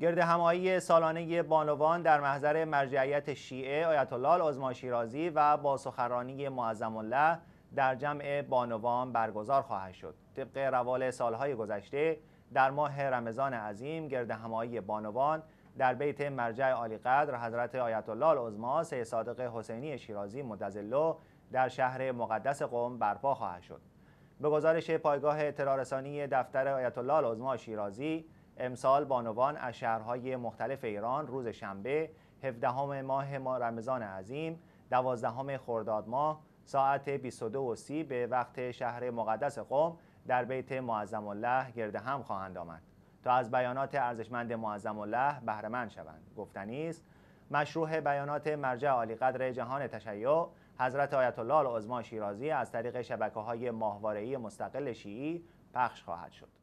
گرد همایی سالانه بانوان در محضر مرجعیت شیعه آیت الله شیرازی و با سخنرانی معظم الله در جمع بانوان برگزار خواهد شد طبق روال سالهای گذشته در ماه رمضان عظیم گرد همایی بانوان در بیت مرجع عالی قدر حضرت آیت الله العظما سید صادق حسینی شیرازی مدظله در شهر مقدس قم برپا خواهد شد به گزارش پایگاه اطلاع دفتر آیت الله شیرازی امسال بانوان از شهرهای مختلف ایران روز شنبه 17 ماه ما رمضان عظیم 12 خرداد ماه ساعت 22 به وقت شهر مقدس قوم در بیت معظم الله گرد هم خواهند آمد تا از بیانات ارزشمند معظم الله بهرهمند شوند گفتنی است مشروع بیانات مرجع عالی قدر جهان تشیع حضرت آیت الله العظما شیرازی از طریق شبکه های مستقل شیعی پخش خواهد شد